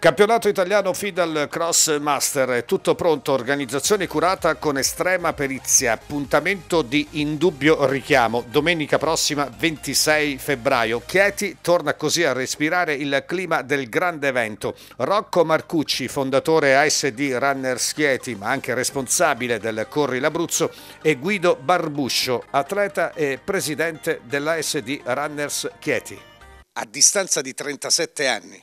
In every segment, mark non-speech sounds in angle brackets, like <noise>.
Campionato italiano FIDAL Cross Master, tutto pronto, organizzazione curata con estrema perizia, appuntamento di indubbio richiamo, domenica prossima 26 febbraio. Chieti torna così a respirare il clima del grande evento. Rocco Marcucci, fondatore ASD Runners Chieti, ma anche responsabile del Corri l'Abruzzo, e Guido Barbuscio, atleta e presidente dell'ASD Runners Chieti. A distanza di 37 anni,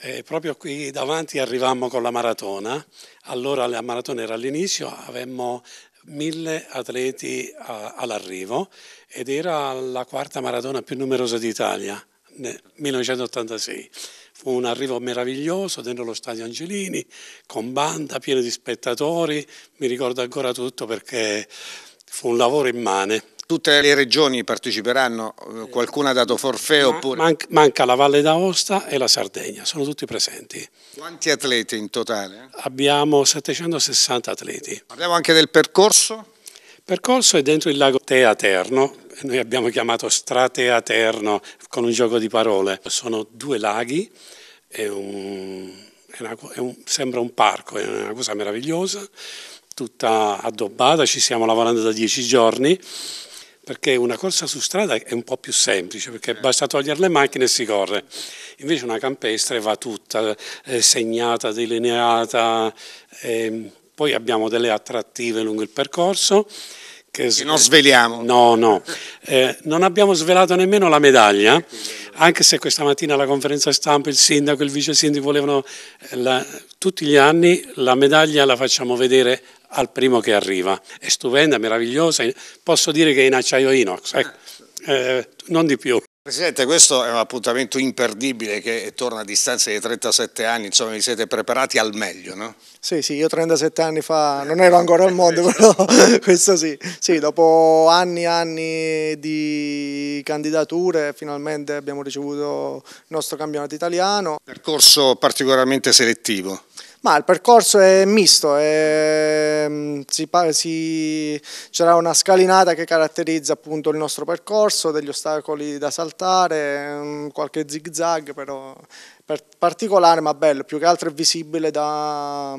eh, proprio qui davanti arrivammo con la maratona, allora la maratona era all'inizio, avemmo mille atleti a, all'arrivo ed era la quarta maratona più numerosa d'Italia nel 1986. Fu un arrivo meraviglioso dentro lo stadio Angelini, con banda, piena di spettatori, mi ricordo ancora tutto perché fu un lavoro immane. Tutte le regioni parteciperanno, eh, eh, qualcuna ha dato forfè Ma, oppure... Manca, manca la Valle d'Aosta e la Sardegna, sono tutti presenti. Quanti atleti in totale? Eh? Abbiamo 760 atleti. Parliamo anche del percorso? Il percorso è dentro il lago Teaterno, noi abbiamo chiamato Strateaterno con un gioco di parole. Sono due laghi, è un, è una, è un, sembra un parco, è una cosa meravigliosa tutta addobbata, ci stiamo lavorando da dieci giorni perché una corsa su strada è un po' più semplice, perché basta togliere le macchine e si corre. Invece una campestre va tutta eh, segnata, delineata, eh, poi abbiamo delle attrattive lungo il percorso che, che non sveliamo. No, no. Eh, non abbiamo svelato nemmeno la medaglia, anche se questa mattina alla conferenza stampa il sindaco e il vice sindaco volevano... Eh, la, tutti gli anni la medaglia la facciamo vedere al primo che arriva. È stupenda, meravigliosa. Posso dire che è in acciaio inox, ecco. eh, eh non di più. Presidente, questo è un appuntamento imperdibile che torna a distanza di 37 anni, insomma vi siete preparati al meglio, no? Sì, sì, io 37 anni fa non ero ancora al mondo, <laughs> però questo sì. Sì, dopo anni e anni di candidature finalmente abbiamo ricevuto il nostro campionato italiano. Percorso particolarmente selettivo? Ma il percorso è misto, è Ehm, c'era una scalinata che caratterizza appunto il nostro percorso, degli ostacoli da saltare, ehm, qualche zig zag però particolare ma bello, più che altro è visibile da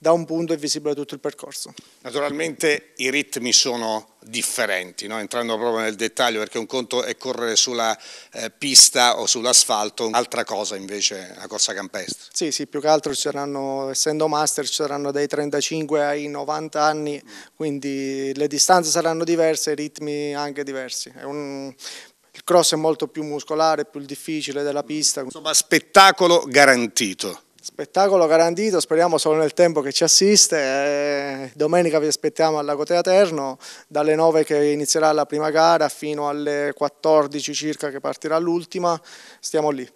da un punto è visibile tutto il percorso. Naturalmente i ritmi sono differenti, no? entrando proprio nel dettaglio, perché un conto è correre sulla eh, pista o sull'asfalto, un'altra cosa invece la corsa campestre. Sì, sì, più che altro ci saranno, essendo master, ci saranno dai 35 ai 90 anni, mm. quindi le distanze saranno diverse, i ritmi anche diversi. Un... il cross è molto più muscolare, più difficile della mm. pista. Insomma, spettacolo garantito. Spettacolo garantito, speriamo solo nel tempo che ci assiste. Eh, domenica vi aspettiamo al Lago Teaterno, dalle 9 che inizierà la prima gara fino alle 14 circa che partirà l'ultima, stiamo lì.